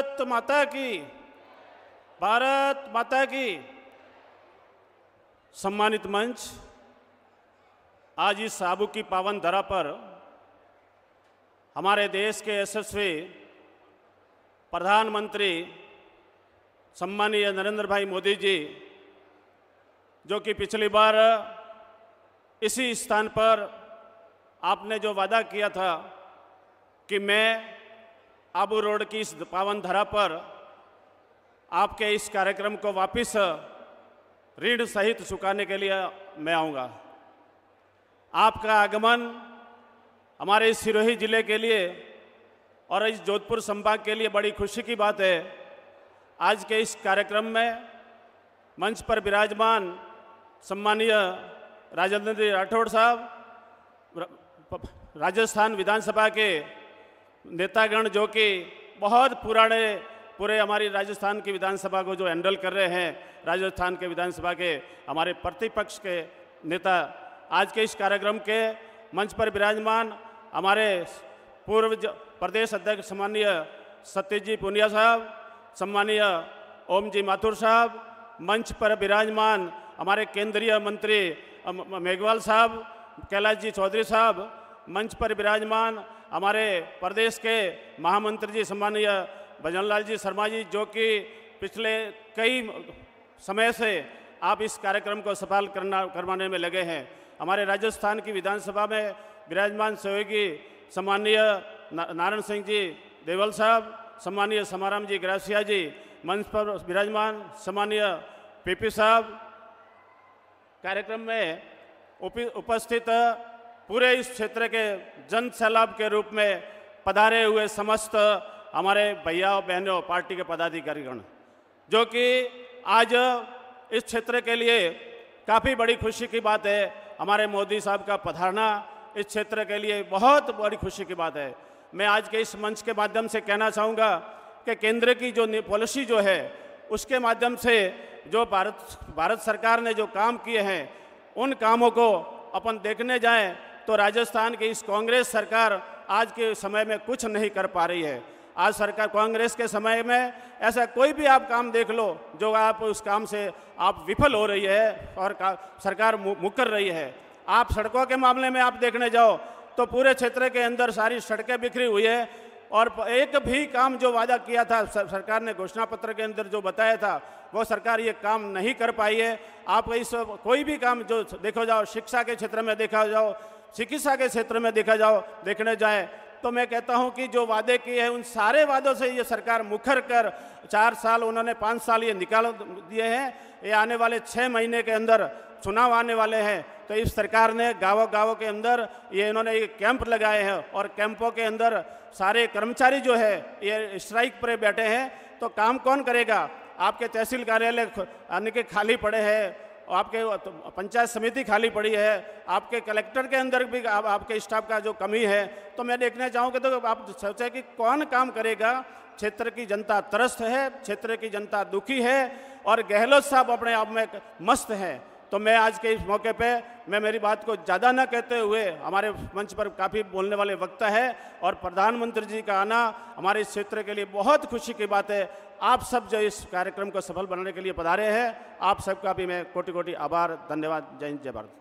भारत माता की भारत माता की सम्मानित मंच आज इस साबु की पावन धरा पर हमारे देश के यशस्वी प्रधानमंत्री सम्मानीय नरेंद्र भाई मोदी जी जो कि पिछली बार इसी स्थान पर आपने जो वादा किया था कि मैं आबू रोड की इस पावन धरा पर आपके इस कार्यक्रम को वापस ऋण सहित चुकाने के लिए मैं आऊँगा आपका आगमन हमारे इस सिरोही जिले के लिए और इस जोधपुर संभाग के लिए बड़ी खुशी की बात है आज के इस कार्यक्रम में मंच पर विराजमान सम्मानीय राजेंद्र राठौड़ साहब राजस्थान विधानसभा के नेतागण जो कि बहुत पुराने पूरे हमारी राजस्थान की विधानसभा को जो हैंडल कर रहे हैं राजस्थान के विधानसभा के हमारे प्रतिपक्ष के नेता आज के इस कार्यक्रम के मंच पर विराजमान हमारे पूर्व प्रदेश अध्यक्ष सम्मानीय सत्यजी पुनिया साहब सम्मानीय ओम जी माथुर साहब मंच पर विराजमान हमारे केंद्रीय मंत्री मेघवाल साहब कैलाश जी चौधरी साहब मंच पर विराजमान हमारे प्रदेश के महामंत्री जी सम्मानीय भजन जी शर्मा जी जो कि पिछले कई समय से आप इस कार्यक्रम को सफल करना करवाने में लगे हैं हमारे राजस्थान की विधानसभा में विराजमान सहयोगी सम्मानीय नारायण सिंह जी देवल साहब सम्मानीय समाराम जी ग्रासिया जी मंच पर विराजमान सम्मानीय पीपी साहब कार्यक्रम में उपस्थित पूरे इस क्षेत्र के जन सैलाब के रूप में पधारे हुए समस्त हमारे भैया और बहनों पार्टी के पदाधिकारीगण जो कि आज इस क्षेत्र के लिए काफ़ी बड़ी खुशी की बात है हमारे मोदी साहब का पधारना इस क्षेत्र के लिए बहुत बड़ी खुशी की बात है मैं आज के इस मंच के माध्यम से कहना चाहूँगा कि केंद्र की जो पॉलिसी जो है उसके माध्यम से जो भारत भारत सरकार ने जो काम किए हैं उन कामों को अपन देखने जाएं तो राजस्थान की इस कांग्रेस सरकार आज के समय में कुछ नहीं कर पा रही है आज सरकार कांग्रेस के समय में ऐसा कोई भी आप काम देख लो जो आप उस काम से आप विफल हो रही है और सरकार मुकर रही है आप सड़कों के मामले में आप देखने जाओ तो पूरे क्षेत्र के अंदर सारी सड़कें बिखरी हुई है और एक भी काम जो वादा किया था सरकार ने घोषणा पत्र के अंदर जो बताया था वो सरकार ये काम नहीं कर पाई है आप इस कोई भी काम जो देखो जाओ शिक्षा के क्षेत्र में देखा जाओ चिकित्सा के क्षेत्र में देखा जाओ देखने जाए तो मैं कहता हूं कि जो वादे किए हैं उन सारे वादों से ये सरकार मुखर कर चार साल उन्होंने पाँच साल ये निकाल दिए हैं ये आने वाले छः महीने के अंदर चुनाव आने वाले हैं तो इस सरकार ने गाँव गाँव के अंदर ये इन्होंने ये कैंप लगाए हैं और कैंपों के अंदर सारे कर्मचारी जो है ये स्ट्राइक पर बैठे हैं तो काम कौन करेगा आपके तहसील कार्यालय यानी कि खाली पड़े हैं आपके तो पंचायत समिति खाली पड़ी है आपके कलेक्टर के अंदर भी आप, आपके स्टाफ का जो कमी है तो मैं देखने चाहूँगा तो आप सोचे कि कौन काम करेगा क्षेत्र की जनता त्रस्त है क्षेत्र की जनता दुखी है और गहलोत साहब अपने आप में मस्त हैं तो मैं आज के इस मौके पे मैं मेरी बात को ज़्यादा न कहते हुए हमारे मंच पर काफ़ी बोलने वाले वक्ता है और प्रधानमंत्री जी का आना हमारे इस क्षेत्र के लिए बहुत खुशी की बात है आप सब जो इस कार्यक्रम को सफल बनाने के लिए पधारे हैं आप सबका भी मैं कोटि कोटि आभार धन्यवाद जय हिंद जय भारत